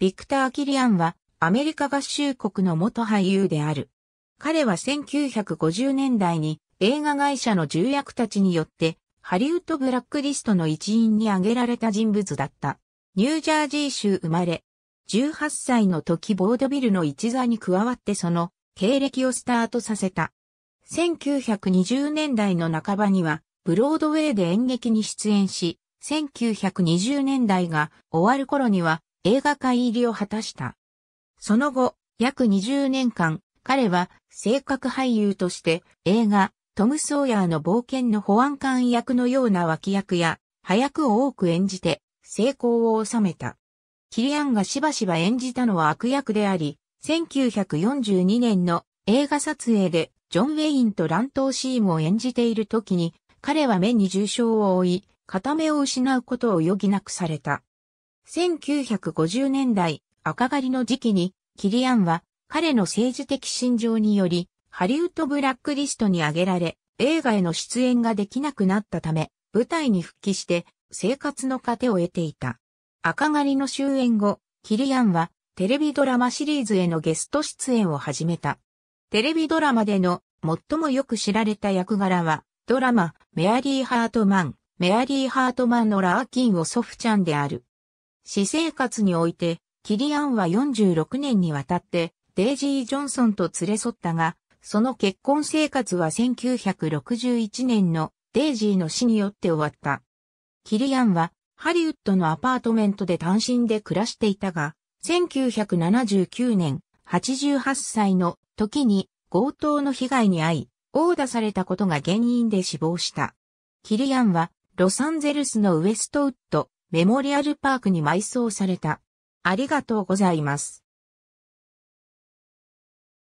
ビクター・キリアンはアメリカ合衆国の元俳優である。彼は1950年代に映画会社の重役たちによってハリウッドブラックリストの一員に挙げられた人物だった。ニュージャージー州生まれ、18歳の時ボードビルの一座に加わってその経歴をスタートさせた。1920年代の半ばにはブロードウェイで演劇に出演し、1920年代が終わる頃には映画界入りを果たした。その後、約20年間、彼は性格俳優として映画、トム・ソーヤーの冒険の保安官役のような脇役や、早くを多く演じて成功を収めた。キリアンがしばしば演じたのは悪役であり、1942年の映画撮影でジョン・ウェインと乱闘シーンを演じている時に、彼は目に重傷を負い、片目を失うことを余儀なくされた。1950年代赤狩りの時期に、キリアンは彼の政治的信条により、ハリウッドブラックリストに挙げられ、映画への出演ができなくなったため、舞台に復帰して生活の糧を得ていた。赤狩りの終演後、キリアンはテレビドラマシリーズへのゲスト出演を始めた。テレビドラマでの最もよく知られた役柄は、ドラマ、メアリー・ハートマン、メアリー・ハートマンのラーキンを祖父ちゃんである。私生活において、キリアンは46年にわたって、デイジー・ジョンソンと連れ添ったが、その結婚生活は1961年のデイジーの死によって終わった。キリアンはハリウッドのアパートメントで単身で暮らしていたが、1979年88歳の時に強盗の被害に遭い、殴打されたことが原因で死亡した。キリアンはロサンゼルスのウエストウッドメモリアルパークに埋葬された。ありがとうございます。